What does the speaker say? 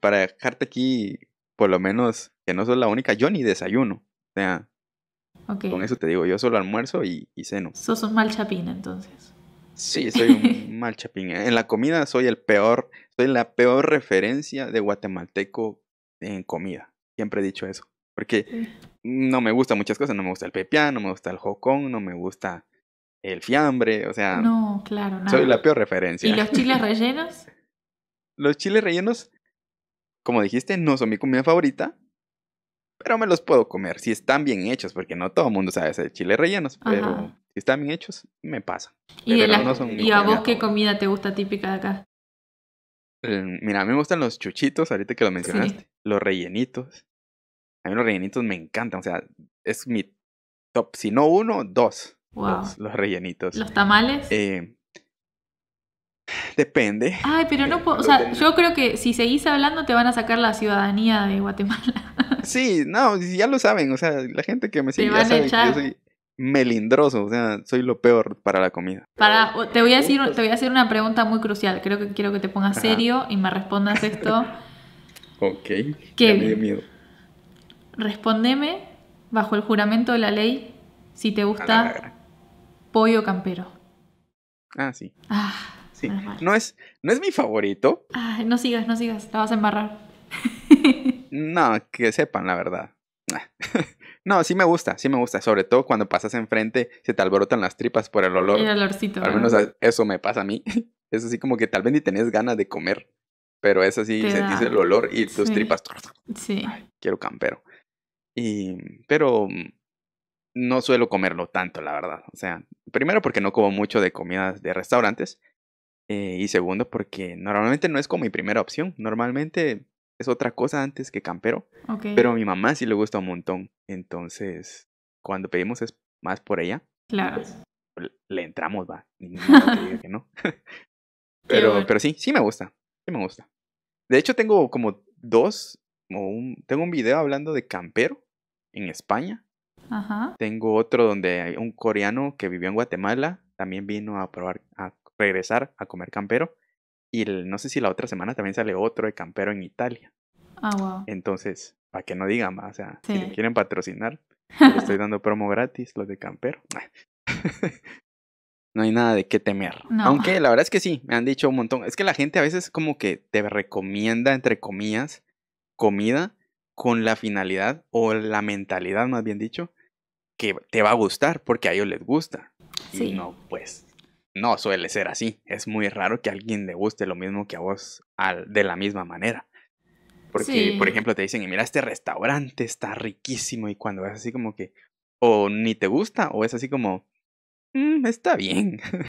para dejarte aquí, por lo menos, que no soy la única, yo ni desayuno. O sea, con eso te digo, yo solo almuerzo y, y ceno. Sos un mal chapín entonces. Sí, soy un mal chapín. En la comida soy el peor, soy la peor referencia de guatemalteco en comida. Siempre he dicho eso. Porque no me gusta muchas cosas. No me gusta el pepián, no me gusta el jocón, no me gusta el fiambre. O sea, no, claro, soy la peor referencia. ¿Y los chiles rellenos? los chiles rellenos como dijiste, no son mi comida favorita, pero me los puedo comer si están bien hechos, porque no todo el mundo sabe hacer chiles rellenos, pero si están bien hechos, me pasan. ¿Y, a vos qué comida te gusta típica de acá? Eh, mira, a mí me gustan los chuchitos, ahorita que lo mencionaste, los rellenitos. A mí los rellenitos me encantan, o sea, es mi top, si no uno, dos. Los, rellenitos. ¿Los tamales? Eh, depende. Ay, pero no puedo, o sea, yo creo que si seguís hablando te van a sacar la ciudadanía de Guatemala. Sí, no, ya lo saben, o sea, la gente que me sigue ya sabe que yo soy melindroso, o sea, soy lo peor para la comida. Para, te voy a decir, te voy a hacer una pregunta muy crucial, creo que quiero que te pongas serio y me respondas esto. ok, qué me dio miedo. Respóndeme bajo el juramento de la ley si te gusta pollo campero. Ah, sí. Ah. No es, no es mi favorito. Ay, no sigas, no sigas, te vas a embarrar. no, que sepan la verdad. Ah. No, sí me gusta, sí me gusta. Sobre todo cuando pasas enfrente, se te alborotan las tripas por el olor. El olorcito. Al menos eso me pasa a mí. Es así como que tal vez ni tenés ganas de comer, pero es así, se sentís el olor y tus tripas tripas. Sí. quiero campero. Y, pero no suelo comerlo tanto, la verdad. O sea, primero porque no como mucho de comidas de restaurantes eh, y segundo, porque normalmente no es como mi primera opción. Normalmente es otra cosa antes que campero. Pero a mi mamá sí le gusta un montón. Entonces, cuando pedimos es más por ella. Claro. Pues, le entramos, va. no. pero, pero sí, sí me gusta. Sí me gusta. De hecho, tengo como dos. tengo un video hablando de campero en España. Tengo otro donde hay un coreano que vivió en Guatemala también vino a probar a regresar a comer campero. Y no sé si la otra semana también sale otro de campero en Italia. Ah, wow. Entonces, para que no digan más, o sea, si le quieren patrocinar, les estoy dando promo gratis, los de campero. no hay nada de qué temer. Aunque la verdad es que sí, me han dicho un montón. Es que la gente a veces como que te recomienda, entre comillas, comida con la finalidad o la mentalidad, más bien dicho, que te va a gustar porque a ellos les gusta. Sí. Y no, pues no suele ser así. Es muy raro que a alguien le guste lo mismo que a vos de la misma manera. Porque, por ejemplo, te dicen, mira, este restaurante está riquísimo y cuando es así como que o ni te gusta o es así como, mm, está bien.